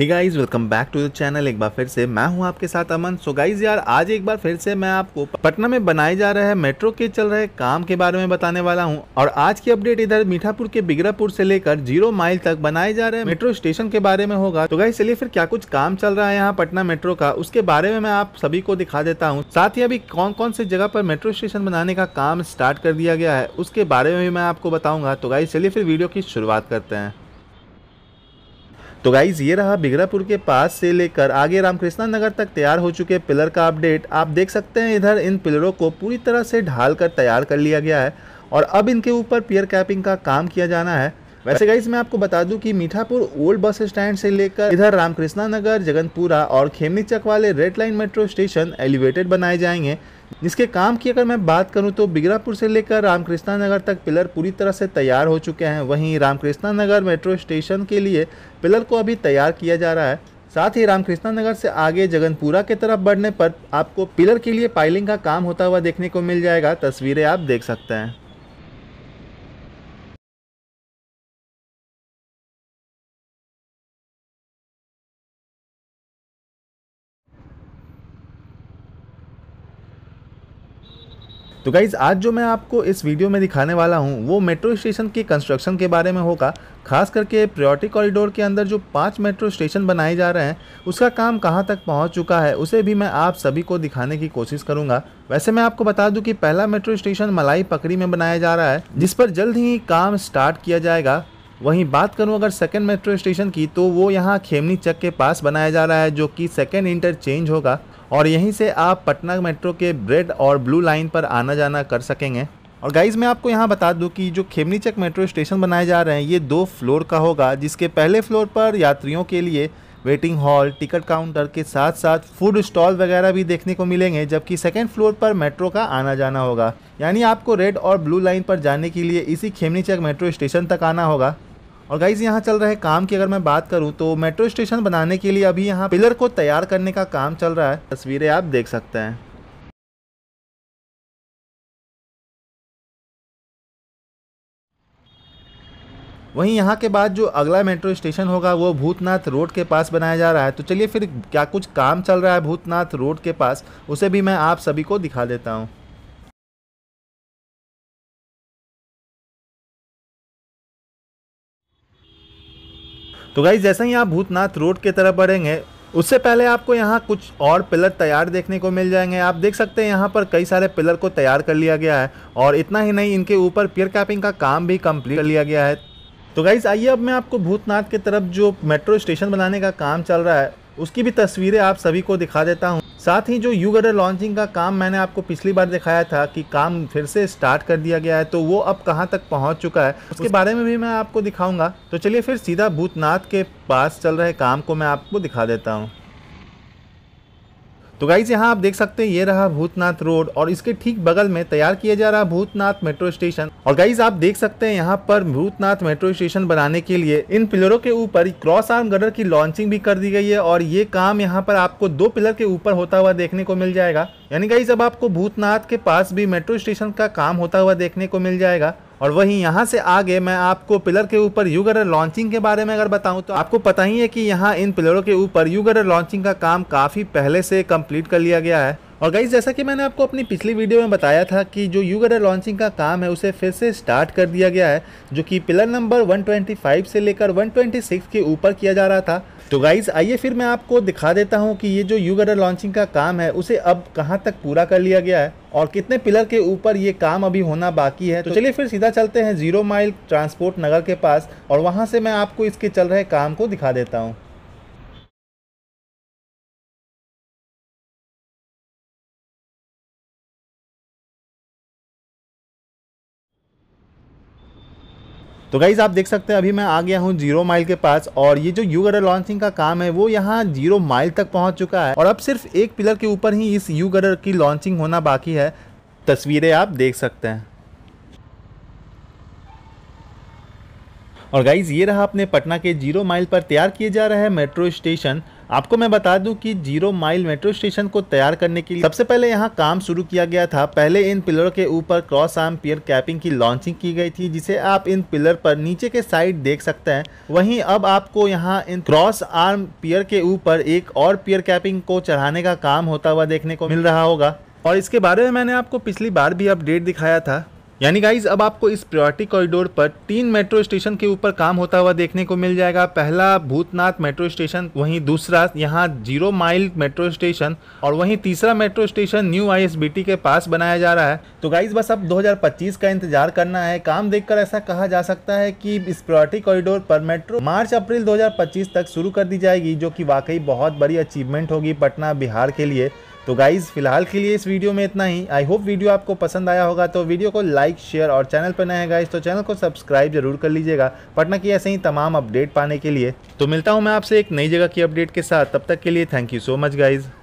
hey guys welcome back to the channel एक बार फिर से मैं हूं आपके साथ अमन सो गाइस यार आज एक बार फिर से मैं आपको पटना में बनाए जा रहे मेट्रो के चल रहे काम के बारे में बताने वाला हूं और आज की अपडेट इधर मीठापुर के बिगरापुर से लेकर जीरो माइल तक बनाए जा रहे मेट्रो स्टेशन के बारे में होगा तो गाई चलिए फिर क्या कुछ काम चल रहा है यहाँ पटना मेट्रो का उसके बारे में मैं आप सभी को दिखा देता हूँ साथ ही अभी कौन कौन से जगह पर मेट्रो स्टेशन बनाने का काम स्टार्ट कर दिया गया है उसके बारे में भी मैं आपको बताऊंगा तो गाई चलिए फिर वीडियो की शुरुआत करते हैं तो गाइज ये रहा बिगरापुर के पास से लेकर आगे रामकृष्णा नगर तक तैयार हो चुके पिलर का अपडेट आप देख सकते हैं इधर इन पिलरों को पूरी तरह से ढाल कर तैयार कर लिया गया है और अब इनके ऊपर पियर कैपिंग का काम किया जाना है वैसे गाइज मैं आपको बता दूं कि मीठापुर ओल्ड बस स्टैंड से लेकर इधर रामकृष्णा नगर जगनपुरा और खेमनी चक वाले red line metro station elevated बनाए जाएंगे जिसके काम की अगर मैं बात करूं तो बिगरापुर से लेकर रामकृष्णा नगर तक पिलर पूरी तरह से तैयार हो चुके हैं वहीं रामकृष्णा नगर मेट्रो स्टेशन के लिए पिलर को अभी तैयार किया जा रहा है साथ ही रामकृष्णा नगर से आगे जगनपुरा के तरफ बढ़ने पर आपको पिलर के लिए पाइलिंग का काम होता हुआ देखने को मिल जाएगा तस्वीरें आप देख सकते हैं तो गाइज़ आज जो मैं आपको इस वीडियो में दिखाने वाला हूँ वो मेट्रो स्टेशन के कंस्ट्रक्शन के बारे में होगा खास करके प्रियोरिटी कॉरिडोर के अंदर जो पांच मेट्रो स्टेशन बनाए जा रहे हैं उसका काम कहाँ तक पहुँच चुका है उसे भी मैं आप सभी को दिखाने की कोशिश करूँगा वैसे मैं आपको बता दूँ कि पहला मेट्रो स्टेशन मलाई पकड़ी में बनाया जा रहा है जिस पर जल्द ही काम स्टार्ट किया जाएगा वहीं बात करूं अगर सेकेंड मेट्रो स्टेशन की तो वो यहाँ खेमनी चक के पास बनाया जा रहा है जो कि सेकेंड इंटरचेंज होगा और यहीं से आप पटना मेट्रो के ब्रेड और ब्लू लाइन पर आना जाना कर सकेंगे और गाइज मैं आपको यहाँ बता दूँ कि जो खेमनीचक मेट्रो स्टेशन बनाए जा रहे हैं ये दो फ्लोर का होगा जिसके पहले फ्लोर पर यात्रियों के लिए वेटिंग हॉल टिकट काउंटर के साथ साथ फूड स्टॉल वगैरह भी देखने को मिलेंगे जबकि सेकेंड फ्लोर पर मेट्रो का आना जाना होगा यानी आपको रेड और ब्लू लाइन पर जाने के लिए इसी खेमनीचक मेट्रो स्टेशन तक आना होगा और गाइज यहाँ चल रहे काम की अगर मैं बात करूँ तो मेट्रो स्टेशन बनाने के लिए अभी यहाँ पिलर को तैयार करने का काम चल रहा है तस्वीरें आप देख सकते हैं वहीं यहाँ के बाद जो अगला मेट्रो स्टेशन होगा वो भूतनाथ रोड के पास बनाया जा रहा है तो चलिए फिर क्या कुछ काम चल रहा है भूतनाथ रोड के पास उसे भी मैं आप सभी को दिखा देता हूँ तो गाइज जैसे ही आप भूतनाथ रोड के तरफ बढ़ेंगे उससे पहले आपको यहाँ कुछ और पिलर तैयार देखने को मिल जाएंगे आप देख सकते हैं यहाँ पर कई सारे पिलर को तैयार कर लिया गया है और इतना ही नहीं इनके ऊपर पियर कैपिंग का काम भी कंप्लीट कर लिया गया है तो गाइज़ आइए अब मैं आपको भूतनाथ की तरफ जो मेट्रो स्टेशन बनाने का काम चल रहा है उसकी भी तस्वीरें आप सभी को दिखा देता हूँ साथ ही जो यू गडर लॉन्चिंग का काम मैंने आपको पिछली बार दिखाया था कि काम फिर से स्टार्ट कर दिया गया है तो वो अब कहाँ तक पहुँच चुका है उसके बारे में भी मैं आपको दिखाऊंगा तो चलिए फिर सीधा भूतनाथ के पास चल रहे काम को मैं आपको दिखा देता हूँ तो गाइज यहाँ आप देख सकते हैं ये रहा भूतनाथ रोड और इसके ठीक बगल में तैयार किया जा रहा भूतनाथ मेट्रो स्टेशन और गाइज आप देख सकते हैं यहाँ पर भूतनाथ मेट्रो स्टेशन बनाने के लिए इन पिलरों के ऊपर क्रॉस आर्म गडर की लॉन्चिंग भी कर दी गई है और ये काम यहाँ पर आपको दो पिलर के ऊपर होता हुआ देखने को मिल जाएगा यानी गाइज अब आपको भूतनाथ के पास भी मेट्रो स्टेशन का काम होता हुआ देखने को मिल जाएगा और वहीं यहाँ से आगे मैं आपको पिलर के ऊपर यू लॉन्चिंग के बारे में अगर बताऊँ तो आपको पता ही है कि यहाँ इन पिलरों के ऊपर यू लॉन्चिंग का काम काफ़ी पहले से कम्प्लीट कर लिया गया है और गाइज जैसा कि मैंने आपको अपनी पिछली वीडियो में बताया था कि जो यू गडर लॉन्चिंग का काम है उसे फिर से स्टार्ट कर दिया गया है जो कि पिलर नंबर 125 से लेकर 126 के ऊपर किया जा रहा था तो गाइज आइए फिर मैं आपको दिखा देता हूँ कि ये जो यू गडर लॉन्चिंग का काम है उसे अब कहाँ तक पूरा कर लिया गया है और कितने पिलर के ऊपर ये काम अभी होना बाकी है तो चलिए फिर सीधा चलते हैं जीरो माइल ट्रांसपोर्ट नगर के पास और वहाँ से मैं आपको इसके चल रहे काम को दिखा देता हूँ तो गाइज़ आप देख सकते हैं अभी मैं आ गया हूँ जीरो माइल के पास और ये जो यू गडर लॉन्चिंग का काम है वो यहाँ जीरो माइल तक पहुँच चुका है और अब सिर्फ एक पिलर के ऊपर ही इस यू गडर की लॉन्चिंग होना बाकी है तस्वीरें आप देख सकते हैं और गाइज़ ये रहा अपने पटना के जीरो माइल पर तैयार किए जा रहे हैं मेट्रो स्टेशन आपको मैं बता दूं कि जीरो माइल मेट्रो स्टेशन को तैयार करने के लिए सबसे पहले यहाँ काम शुरू किया गया था पहले इन पिलरों के ऊपर क्रॉस आर्म पियर कैपिंग की लॉन्चिंग की गई थी जिसे आप इन पिलर पर नीचे के साइड देख सकते हैं वहीं अब आपको यहाँ इन क्रॉस आर्म पियर के ऊपर एक और पियर कैपिंग को चढ़ाने का काम होता हुआ देखने को मिल रहा होगा और इसके बारे में मैंने आपको पिछली बार भी अपडेट दिखाया था यानी गाइज अब आपको इस प्रायोरिटी कॉरिडोर पर तीन मेट्रो स्टेशन के ऊपर काम होता हुआ देखने को मिल जाएगा पहला भूतनाथ मेट्रो स्टेशन वहीं दूसरा यहाँ जीरो माइल मेट्रो स्टेशन और वहीं तीसरा मेट्रो स्टेशन न्यू आईएसबीटी के पास बनाया जा रहा है तो गाइज बस अब 2025 का इंतजार करना है काम देखकर ऐसा कहा जा सकता है की इस प्रायोरिटी कॉरिडोर पर मेट्रो मार्च अप्रैल दो तक शुरू कर दी जाएगी जो की वाकई बहुत बड़ी अचीवमेंट होगी पटना बिहार के लिए तो गाइज़ फिलहाल के लिए इस वीडियो में इतना ही आई होप वीडियो आपको पसंद आया होगा तो वीडियो को लाइक शेयर और चैनल पर नए हैं गाइज़ तो चैनल को सब्सक्राइब जरूर कर लीजिएगा पटना की ऐसे ही तमाम अपडेट पाने के लिए तो मिलता हूँ मैं आपसे एक नई जगह की अपडेट के साथ तब तक के लिए thank you so much guys